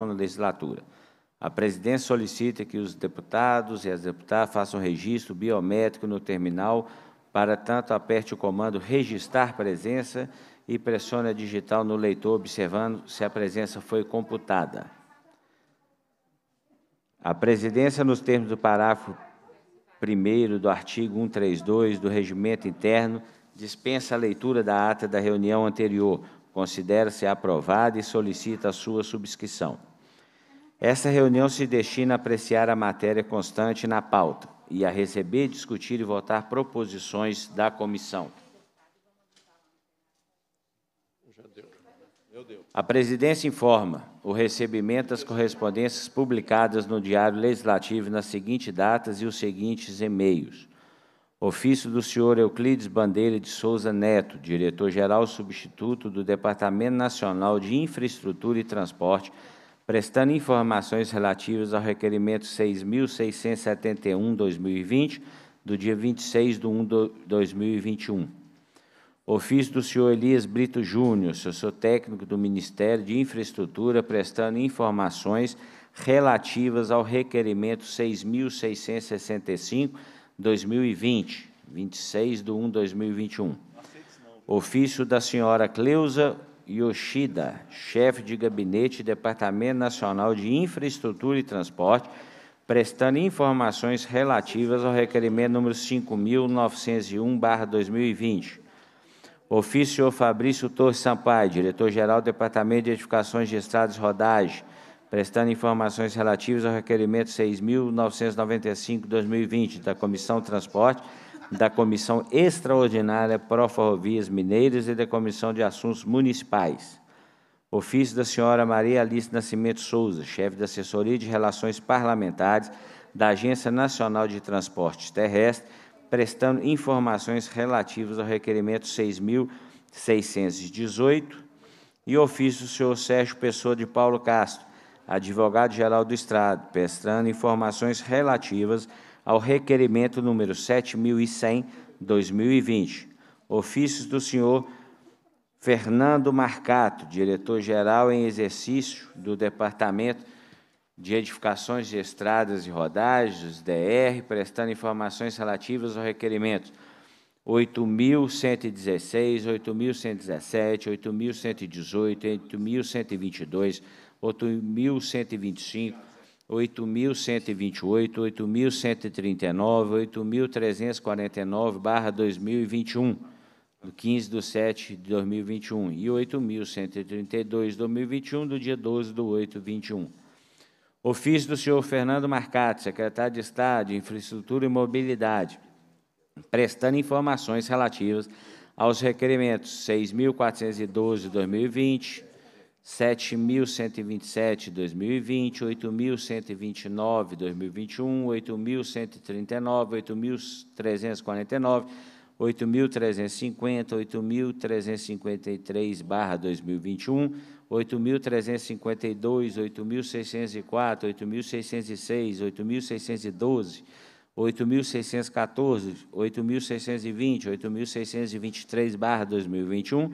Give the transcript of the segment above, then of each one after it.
Na legislatura. A presidência solicita que os deputados e as deputadas façam registro biométrico no terminal, para tanto aperte o comando registrar presença e pressione a digital no leitor observando se a presença foi computada. A presidência, nos termos do parágrafo 1 do artigo 132 do Regimento Interno, dispensa a leitura da ata da reunião anterior, considera-se aprovada e solicita a sua subscrição. Essa reunião se destina a apreciar a matéria constante na pauta e a receber, discutir e votar proposições da comissão. A presidência informa o recebimento das correspondências publicadas no Diário Legislativo nas seguintes datas e os seguintes e-mails. Ofício do senhor Euclides Bandeira de Souza Neto, diretor-geral substituto do Departamento Nacional de Infraestrutura e Transporte, prestando informações relativas ao requerimento 6.671-2020, do dia 26 de 1 de 2021. Ofício do senhor Elias Brito Júnior, assessor técnico do Ministério de Infraestrutura, prestando informações relativas ao requerimento 6.665-2020, 26 de 1 de 2021. Ofício da senhora Cleusa Yoshida, chefe de gabinete do Departamento Nacional de Infraestrutura e Transporte, prestando informações relativas ao requerimento número 5.901-2020. Ofício Fabrício Torres Sampaio, diretor-geral do Departamento de Edificações de Estradas e Rodagem, prestando informações relativas ao requerimento 6.995-2020 da Comissão de Transporte, da Comissão Extraordinária Pró-Ferrovias Mineiras e da Comissão de Assuntos Municipais. Ofício da senhora Maria Alice Nascimento Souza, chefe da Assessoria de Relações Parlamentares da Agência Nacional de Transporte Terrestre, prestando informações relativas ao requerimento 6.618 e ofício do senhor Sérgio Pessoa de Paulo Castro, advogado-geral do Estado, prestando informações relativas ao requerimento número 7100/2020, ofícios do senhor Fernando Marcato, diretor-geral em exercício do Departamento de Edificações de Estradas e Rodagens, DR, prestando informações relativas ao requerimento 8.116, 8.117, 8.118, 8.122, 8.125, 8.128, 8.139, 8.349, barra 2021, do 15 de 7 de 2021, e 8.132, 2021, do dia 12 de 8, 21. Ofício do senhor Fernando Marcato, secretário de Estado de Infraestrutura e Mobilidade, prestando informações relativas aos requerimentos 6.412, 2020, 7.127 2020, 8.129 2021, 8.139, 8.349, 8.350, 8.353 2021, 8.352, 8.604, 8.606, 8.612, 8.614, 8.620, 8.623 barra 2021,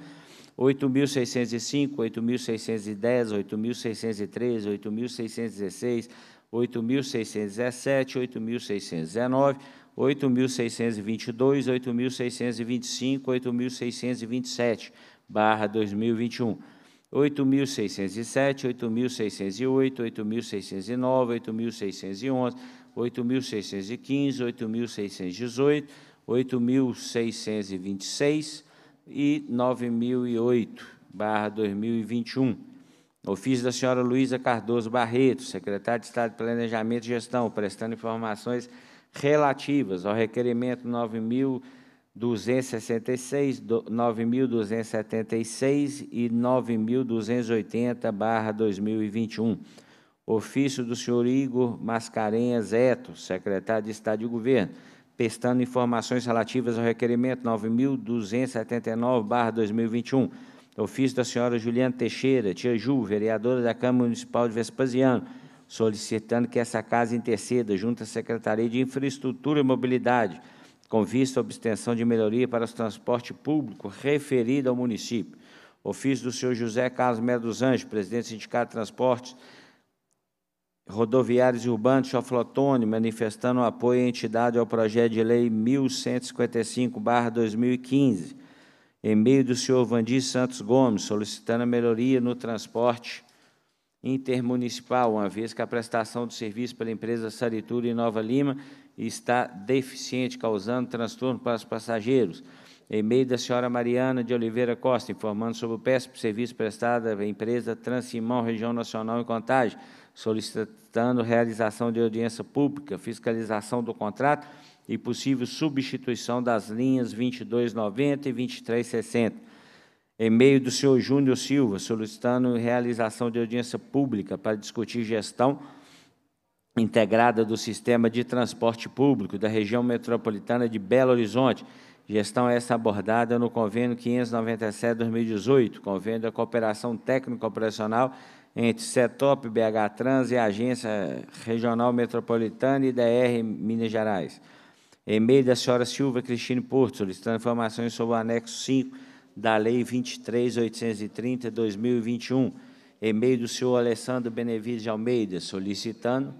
8.605, 8.610, 8.613, 8.616, 8.617, 8.619, 8.622, 8.625, 8.627, barra 2021. 8.607, 8.608, 8.609, 8.611, 8.615, 8.618, 8.626, e 9008/2021. Ofício da senhora Luísa Cardoso Barreto, secretária de Estado de Planejamento e Gestão, prestando informações relativas ao requerimento 9266, 9276 e 9280/2021. Ofício do senhor Igor Mascarenhas Eto, secretário de Estado de Governo, pestando informações relativas ao requerimento 9.279-2021, ofício da senhora Juliana Teixeira, tia Ju, vereadora da Câmara Municipal de Vespasiano, solicitando que essa casa interceda junto à Secretaria de Infraestrutura e Mobilidade, com vista à obtenção de melhoria para o transporte público referido ao município. Ofício do senhor José Carlos Melo dos Anjos, presidente do Sindicato de Transportes, rodoviários urbanos de Flotone, manifestando apoio à entidade ao projeto de lei 1155-2015, em meio do senhor Vandir Santos Gomes, solicitando a melhoria no transporte intermunicipal, uma vez que a prestação do serviço pela empresa Saritura em Nova Lima está deficiente, causando transtorno para os passageiros. E-mail da senhora Mariana de Oliveira Costa, informando sobre o péssimo serviço prestado à empresa Transimão Região Nacional em Contagem, solicitando realização de audiência pública, fiscalização do contrato e possível substituição das linhas 2290 e 2360. E-mail do senhor Júnior Silva, solicitando realização de audiência pública para discutir gestão integrada do sistema de transporte público da região metropolitana de Belo Horizonte. Gestão essa abordada no convênio 597-2018, convênio da cooperação técnico-operacional entre CETOP, BH Trans e Agência Regional Metropolitana e DR Minas Gerais. E-mail da senhora Silva Cristina Porto, solicitando informações sobre o anexo 5 da Lei 23.830, 2021. E-mail do senhor Alessandro Benevides de Almeida, solicitando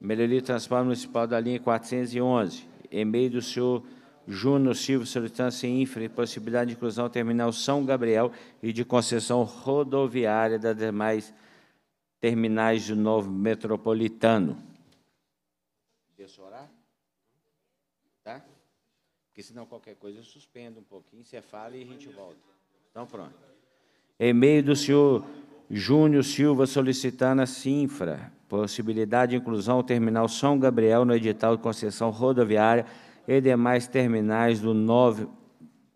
melhoria do transporte municipal da linha 411. E-mail do senhor Juno, Silva Solitância e Infra, possibilidade de inclusão terminal São Gabriel e de concessão rodoviária das demais terminais do novo metropolitano. Deixa eu orar? Tá? Porque senão qualquer coisa eu suspendo um pouquinho, você fala e a gente volta. Então pronto. E-mail do senhor Júnior Silva solicitando a CINFRA, possibilidade de inclusão terminal São Gabriel no edital de concessão rodoviária e demais terminais do, 9,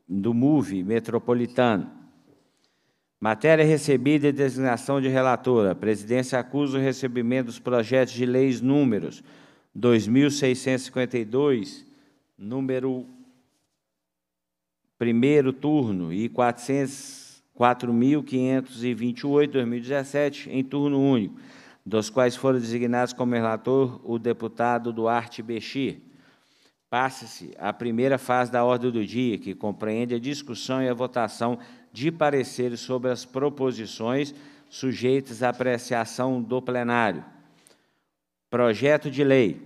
do metropolitano. Matéria recebida e designação de relatora. A presidência acusa o recebimento dos projetos de leis números 2652, número primeiro turno e 4.528, 2017, em turno único, dos quais foram designados como relator o deputado Duarte Bechir. Passa-se a primeira fase da ordem do dia, que compreende a discussão e a votação de pareceres sobre as proposições sujeitas à apreciação do plenário. Projeto de lei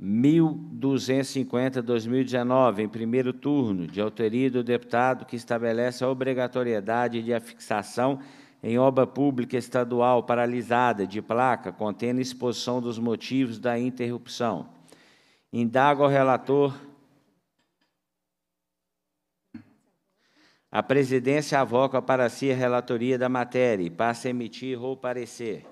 1250/2019, em primeiro turno, de autoria do deputado, que estabelece a obrigatoriedade de afixação em obra pública estadual paralisada de placa contendo exposição dos motivos da interrupção. Indago ao relator. A presidência avoca para si a relatoria da matéria e passa a emitir ou parecer.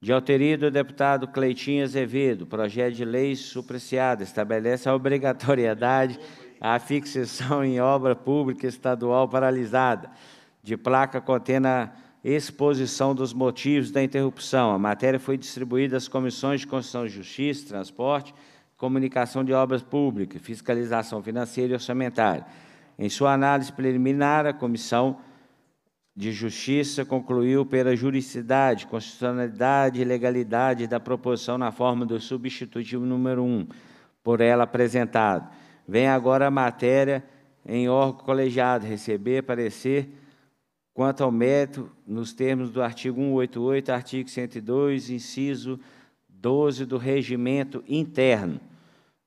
De autoria do deputado Cleitinho Azevedo, projeto de lei supreciada estabelece a obrigatoriedade à fixação em obra pública estadual paralisada de placa contendo a exposição dos motivos da interrupção. A matéria foi distribuída às comissões de Constituição e Justiça, Transporte, Comunicação de Obras Públicas, Fiscalização Financeira e Orçamentária. Em sua análise preliminar, a Comissão de Justiça concluiu pela juridicidade, constitucionalidade e legalidade da proposição na forma do substitutivo número 1, por ela apresentado. Vem agora a matéria em órgão colegiado receber parecer quanto ao mérito, nos termos do artigo 188, artigo 102, inciso 12 do regimento interno.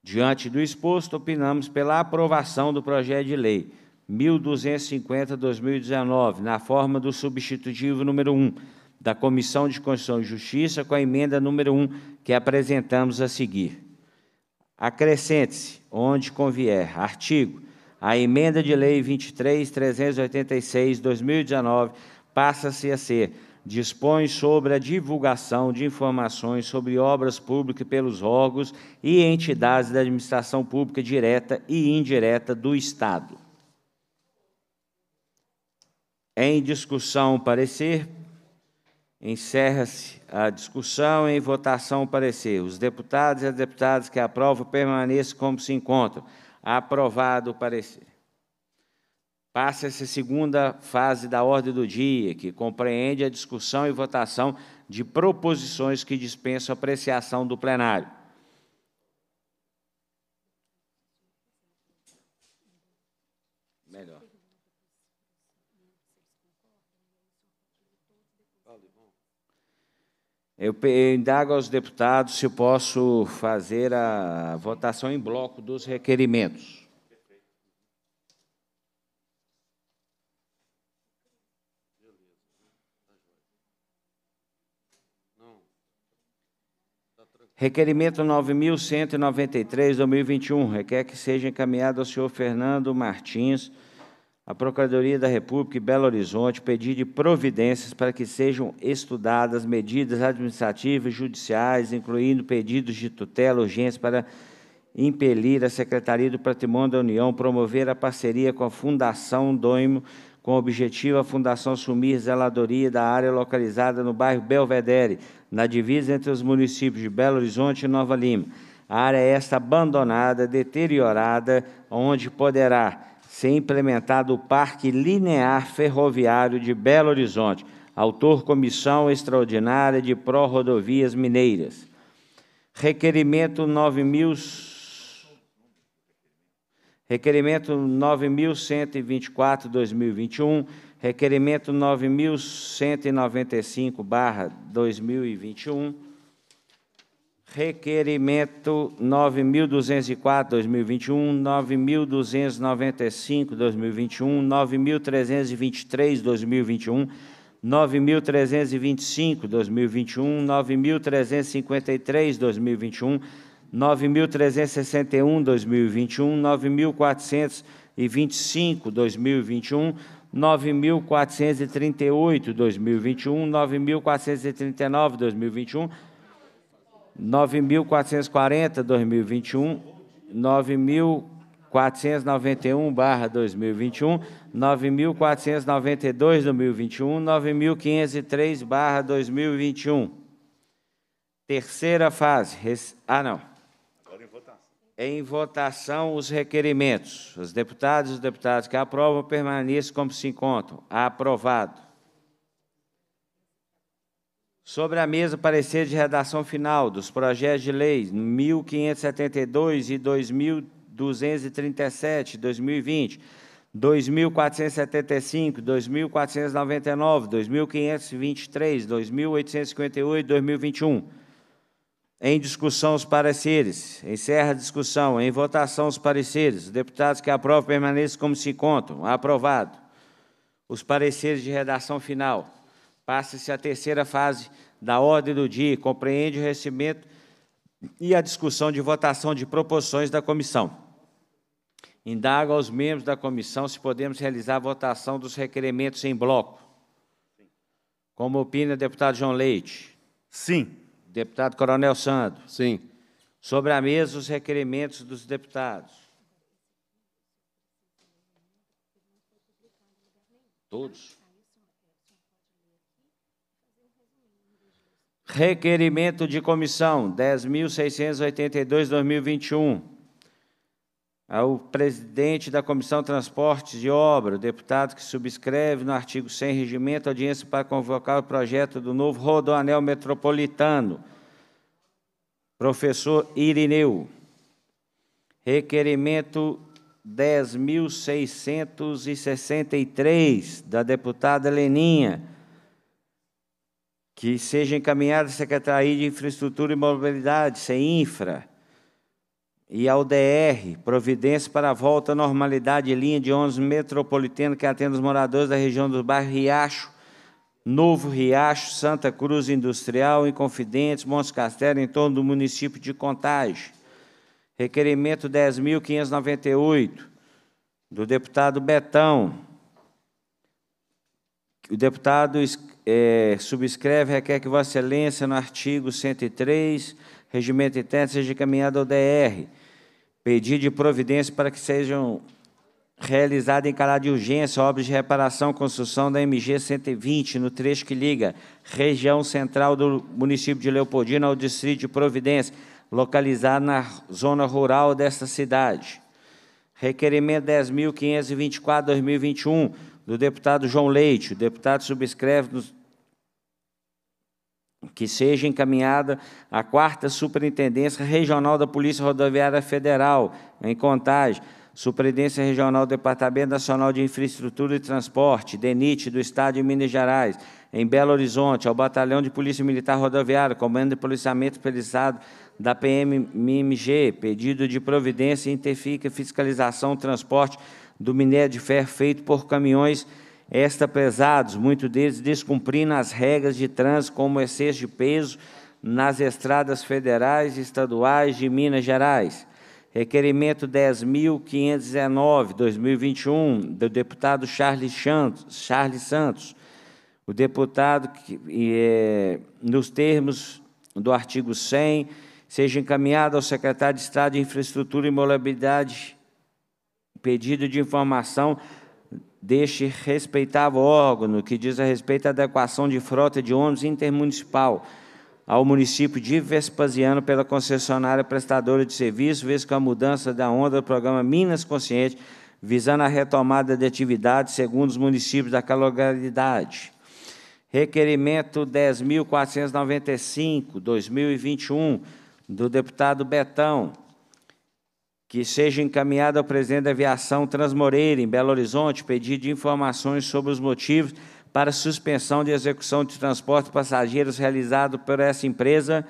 Diante do exposto, opinamos pela aprovação do projeto de lei 1250/2019, na forma do substitutivo número 1 da Comissão de Constituição e Justiça, com a emenda número 1 que apresentamos a seguir. Acrescente-se, onde convier, artigo a emenda de lei 23.386, 2019, passa-se a ser dispõe sobre a divulgação de informações sobre obras públicas pelos órgãos e entidades da administração pública direta e indireta do Estado. Em discussão, parecer. Encerra-se a discussão em votação, parecer. Os deputados e as deputadas que aprovam permaneçam como se encontram aprovado o parecer. Passa essa segunda fase da ordem do dia, que compreende a discussão e votação de proposições que dispensam apreciação do plenário. Eu indago aos deputados se eu posso fazer a votação em bloco dos requerimentos. Requerimento 9193-2021 requer que seja encaminhado ao senhor Fernando Martins a Procuradoria da República e Belo Horizonte pedir de providências para que sejam estudadas medidas administrativas e judiciais, incluindo pedidos de tutela urgente para impelir a Secretaria do Patrimônio da União promover a parceria com a Fundação Doimo, com o objetivo a Fundação assumir zeladoria da área localizada no bairro Belvedere, na divisa entre os municípios de Belo Horizonte e Nova Lima. A área é esta abandonada, deteriorada, onde poderá ser implementado o Parque Linear Ferroviário de Belo Horizonte, autor Comissão Extraordinária de Pró-Rodovias Mineiras. Requerimento 9.000. Requerimento 9124/2021, requerimento 9195/2021. Requerimento 9.204-2021, 9.295-2021, 9.323-2021, 9.325-2021, 9.353-2021, 9.361-2021, 9.425-2021, 9.438-2021, 9.439-2021, 9.440, 2021, 9.491, 2021, 9.492, 2021, 9.503, 2021. Terceira fase. Res... Ah, não. Agora em votação. Em votação, os requerimentos. Os deputados e os deputados que aprovam permaneçam como se encontram. Aprovado. Sobre a mesa, parecer de redação final dos projetos de lei 1572 e 2237, 2020, 2475, 2499, 2523, 2858, 2021. Em discussão os pareceres. Encerra a discussão. Em votação os pareceres. Os deputados que aprovam permaneçam como se encontram. Aprovado. Os pareceres de redação final. Passa-se a terceira fase da ordem do dia e compreende o recebimento e a discussão de votação de proposições da comissão. Indaga aos membros da comissão se podemos realizar a votação dos requerimentos em bloco. Como opina o deputado João Leite? Sim. Deputado Coronel Sando? Sim. Sobre a mesa, os requerimentos dos deputados. Todos? Requerimento de comissão 10.682-2021. Ao presidente da Comissão Transportes de Obra, deputado que subscreve no artigo 100 regimento audiência para convocar o projeto do novo rodoanel metropolitano, professor Irineu. Requerimento 10.663 da deputada Leninha que seja encaminhada a Secretaria de Infraestrutura e Mobilidade, CEINFRA, e ao DR, providência para a volta à normalidade linha de ônibus metropolitana que atende os moradores da região do bairro Riacho, Novo Riacho, Santa Cruz Industrial, Confidentes Montes Castelo, em torno do município de Contagem. Requerimento 10.598, do deputado Betão o deputado é, subscreve requer que Vossa Excelência, no artigo 103, regimento interno, seja encaminhado ao DR. Pedir de providência para que sejam realizadas em caráter de urgência obras de reparação e construção da MG 120, no trecho que liga região central do município de Leopoldina ao distrito de Providência, localizado na zona rural desta cidade. Requerimento 10.524-2021 do deputado João Leite. O deputado subscreve nos, que seja encaminhada à quarta Superintendência Regional da Polícia Rodoviária Federal, em Contagem, Superintendência Regional do Departamento Nacional de Infraestrutura e Transporte, DENIT, do Estado de Minas Gerais, em Belo Horizonte, ao Batalhão de Polícia Militar Rodoviária, Comando de Policiamento Pesado da PMMG, pedido de providência e interfica fiscalização, transporte do minério de ferro feito por caminhões esta pesados, muitos deles descumprindo as regras de trânsito, como excesso de peso nas estradas federais e estaduais de Minas Gerais. Requerimento 10.519-2021, do deputado Charles, Chantos, Charles Santos. O deputado, que, é, nos termos do artigo 100, seja encaminhado ao secretário de Estado de Infraestrutura e Mobilidade pedido de informação deste respeitável órgão que diz a respeito à adequação de frota de ônibus intermunicipal ao município de Vespasiano pela concessionária prestadora de serviço, vez com a mudança da onda do programa Minas Consciente, visando a retomada de atividades segundo os municípios daquela localidade. Requerimento 10.495, 2021, do deputado Betão, que seja encaminhado ao presidente da Aviação Transmoreira, em Belo Horizonte, pedido de informações sobre os motivos para suspensão de execução de transporte de passageiros realizado por essa empresa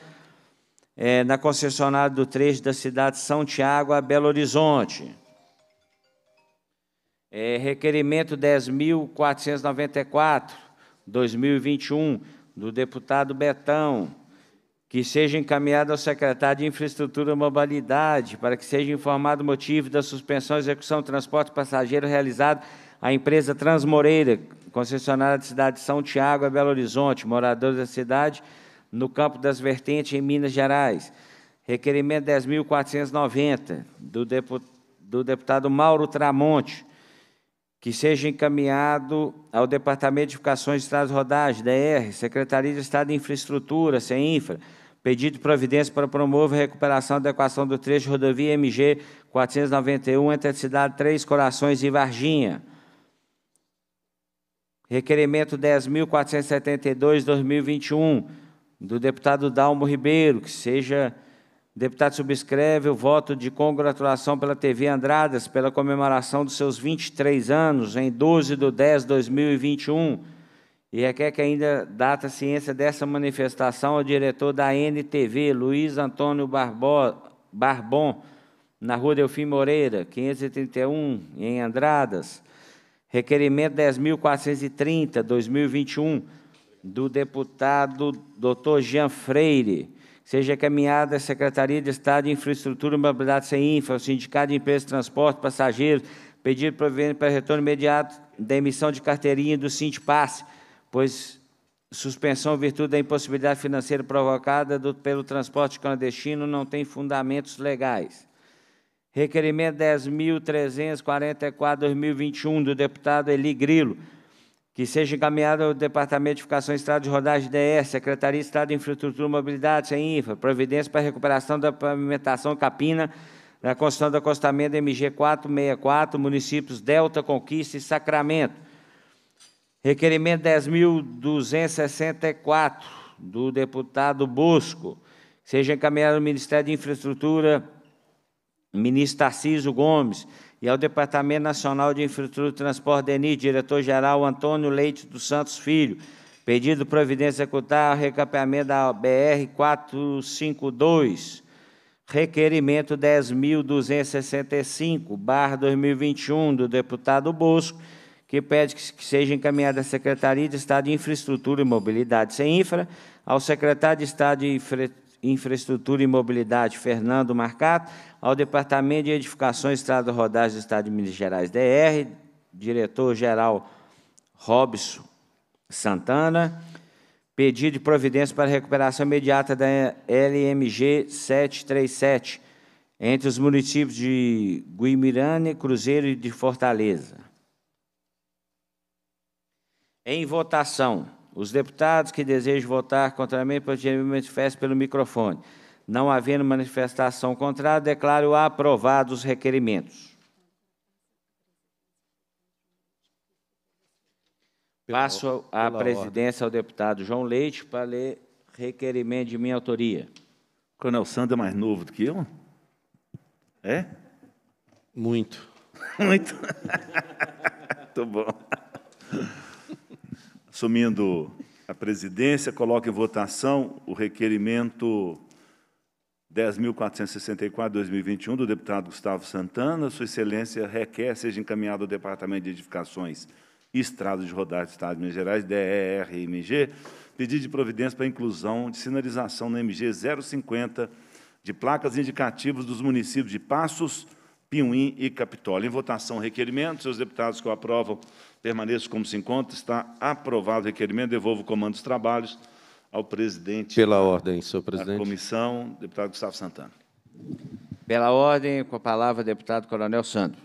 é, na concessionária do trecho da cidade de São Tiago a Belo Horizonte. É, requerimento 10.494, 2021, do deputado Betão que seja encaminhado ao secretário de Infraestrutura e Mobilidade para que seja informado o motivo da suspensão, execução, transporte passageiro realizado à empresa Transmoreira, concessionária da cidade de São Tiago, a Belo Horizonte, moradores da cidade, no campo das vertentes, em Minas Gerais. Requerimento 10.490, do, depu do deputado Mauro Tramonte, que seja encaminhado ao Departamento de Edificações de Estradas de Rodagem, DR, Secretaria de Estado de Infraestrutura, CEINFRA, Pedido de providência para promover a recuperação e adequação do trecho rodovia MG 491 entre a cidade Três Corações e Varginha. Requerimento 10.472-2021, do deputado Dalmo Ribeiro, que seja Deputado subscreve o voto de congratulação pela TV Andradas pela comemoração dos seus 23 anos em 12 de 10 de 2021. E requer é é que ainda data ciência dessa manifestação ao diretor da NTV, Luiz Antônio Barbon, na rua Delfim Moreira, 531, em Andradas. Requerimento 10.430, 2021, do deputado Dr. Jean Freire. Seja caminhada à Secretaria de Estado de Infraestrutura e Mobilidade Sem Infra, ao Sindicato de Empresas de Transporte Passageiros, pedido proveniente para retorno imediato da emissão de carteirinha do Sindipasse pois suspensão em virtude da impossibilidade financeira provocada do, pelo transporte clandestino não tem fundamentos legais. Requerimento 10.344, 2021, do deputado Eli Grilo, que seja encaminhado ao Departamento de Ficação Estado de Rodagem DS, Secretaria de Estado de Infraestrutura e Mobilidade, infra, providência para a recuperação da pavimentação capina na construção do acostamento MG 464, municípios Delta, Conquista e Sacramento Requerimento 10.264, do deputado Bosco, seja encaminhado ao Ministério de Infraestrutura, ministro Tarciso Gomes, e ao Departamento Nacional de Infraestrutura e Transporte, DENI, diretor-geral Antônio Leite dos Santos Filho, pedido providência executar recapeamento da BR-452, requerimento 10.265, barra 2021, do deputado Bosco, que pede que seja encaminhada à Secretaria de Estado de Infraestrutura e Mobilidade, (Infra) ao secretário de Estado de Infra... Infraestrutura e Mobilidade, Fernando Marcato, ao Departamento de Edificações, Estrada Rodagem do Estado de Minas Gerais, DR, diretor-geral Robson Santana, pedido de providência para recuperação imediata da LMG 737 entre os municípios de Guimirane, Cruzeiro e de Fortaleza. Em votação, os deputados que desejam votar contra mim, manifestem pelo microfone. Não havendo manifestação contrária, declaro aprovados os requerimentos. Passo a presidência ao deputado João Leite para ler requerimento de minha autoria. O Coronel Sandro é mais novo do que eu? É? Muito. Muito. Muito bom assumindo a presidência, coloco em votação o requerimento 10.464-2021 do deputado Gustavo Santana. Sua Excelência requer seja encaminhado ao Departamento de Edificações e Estradas de Rodagem do Estado de Minas Gerais, DERMG, pedido de providência para inclusão de sinalização na MG 050 de placas indicativas dos municípios de Passos, Piuim e Capitólio. Em votação, requerimento. Seus deputados que o aprovam, permaneçam como se encontra. Está aprovado o requerimento. Devolvo o comando dos trabalhos ao presidente. Pela da, ordem, senhor presidente. comissão, deputado Gustavo Santana. Pela ordem, com a palavra, deputado Coronel Sandro.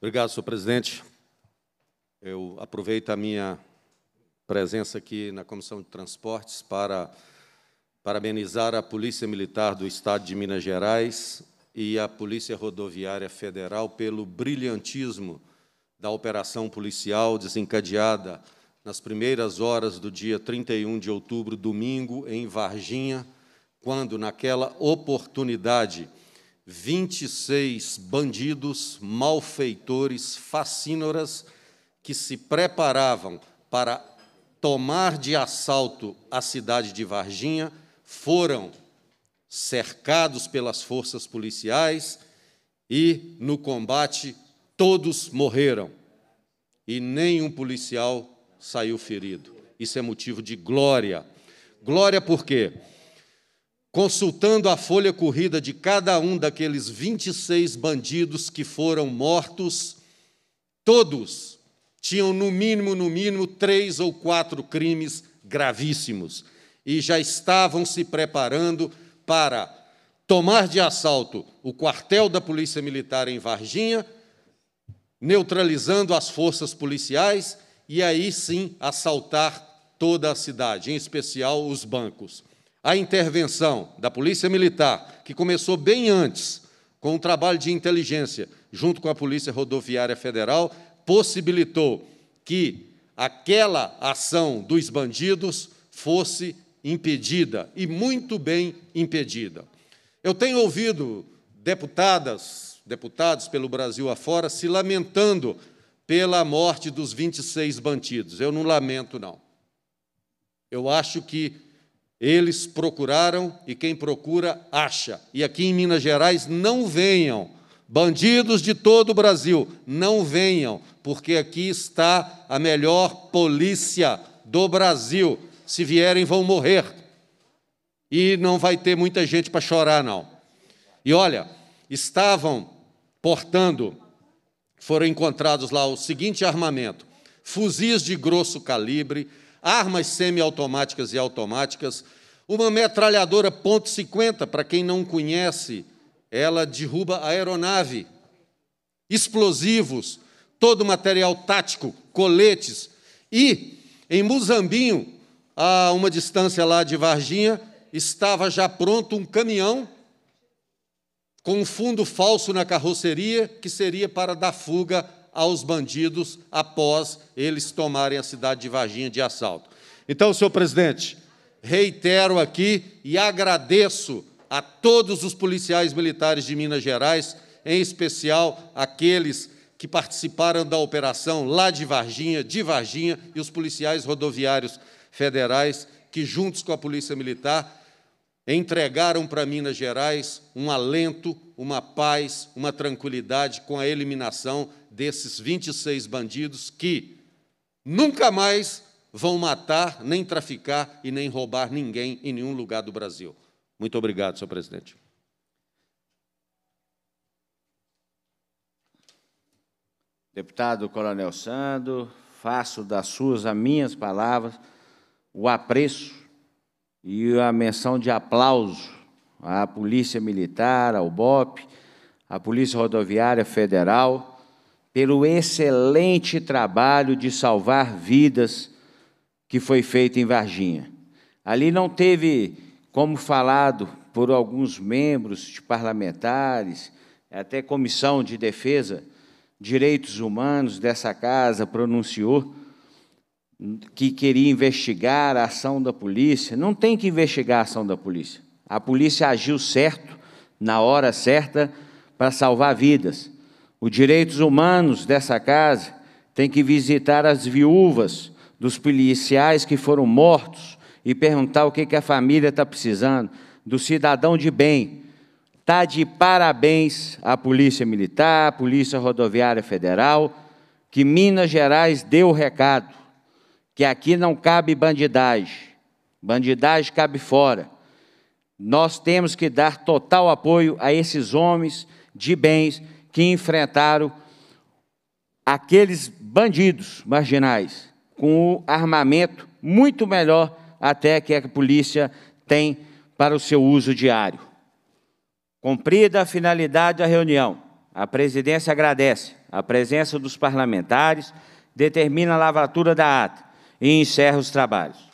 Obrigado, senhor presidente. Eu aproveito a minha presença aqui na Comissão de Transportes para parabenizar a Polícia Militar do Estado de Minas Gerais, e a Polícia Rodoviária Federal pelo brilhantismo da operação policial desencadeada nas primeiras horas do dia 31 de outubro, domingo, em Varginha, quando, naquela oportunidade, 26 bandidos, malfeitores, facínoras, que se preparavam para tomar de assalto a cidade de Varginha, foram cercados pelas forças policiais e no combate todos morreram e nenhum policial saiu ferido. Isso é motivo de glória. Glória por quê? Consultando a folha corrida de cada um daqueles 26 bandidos que foram mortos, todos tinham no mínimo, no mínimo, três ou quatro crimes gravíssimos e já estavam se preparando para tomar de assalto o quartel da Polícia Militar em Varginha, neutralizando as forças policiais e aí sim assaltar toda a cidade, em especial os bancos. A intervenção da Polícia Militar, que começou bem antes, com o um trabalho de inteligência, junto com a Polícia Rodoviária Federal, possibilitou que aquela ação dos bandidos fosse impedida e muito bem impedida. Eu tenho ouvido deputadas, deputados pelo Brasil afora se lamentando pela morte dos 26 bandidos. Eu não lamento não. Eu acho que eles procuraram e quem procura acha. E aqui em Minas Gerais não venham bandidos de todo o Brasil, não venham, porque aqui está a melhor polícia do Brasil se vierem vão morrer. E não vai ter muita gente para chorar, não. E olha, estavam portando, foram encontrados lá o seguinte armamento: fuzis de grosso calibre, armas semiautomáticas e automáticas, uma metralhadora .50, para quem não conhece, ela derruba a aeronave, explosivos, todo material tático, coletes e em Muzambinho a uma distância lá de Varginha, estava já pronto um caminhão com um fundo falso na carroceria, que seria para dar fuga aos bandidos após eles tomarem a cidade de Varginha de assalto. Então, senhor presidente, reitero aqui e agradeço a todos os policiais militares de Minas Gerais, em especial aqueles que participaram da operação lá de Varginha, de Varginha e os policiais rodoviários federais que, juntos com a Polícia Militar, entregaram para Minas Gerais um alento, uma paz, uma tranquilidade com a eliminação desses 26 bandidos que nunca mais vão matar, nem traficar e nem roubar ninguém em nenhum lugar do Brasil. Muito obrigado, senhor presidente. Deputado Coronel Sando, faço das suas as minhas palavras o apreço e a menção de aplauso à Polícia Militar, ao BOP, à Polícia Rodoviária Federal, pelo excelente trabalho de salvar vidas que foi feito em Varginha. Ali não teve, como falado por alguns membros de parlamentares, até comissão de defesa, direitos humanos dessa casa pronunciou, que queria investigar a ação da polícia. Não tem que investigar a ação da polícia. A polícia agiu certo, na hora certa, para salvar vidas. Os direitos humanos dessa casa têm que visitar as viúvas dos policiais que foram mortos e perguntar o que, que a família está precisando, do cidadão de bem. Está de parabéns à Polícia Militar, à Polícia Rodoviária Federal, que Minas Gerais deu o recado que aqui não cabe bandidagem. Bandidagem cabe fora. Nós temos que dar total apoio a esses homens de bens que enfrentaram aqueles bandidos marginais com o armamento muito melhor até que a polícia tem para o seu uso diário. Cumprida a finalidade da reunião, a presidência agradece a presença dos parlamentares, determina a lavatura da ata e encerra os trabalhos.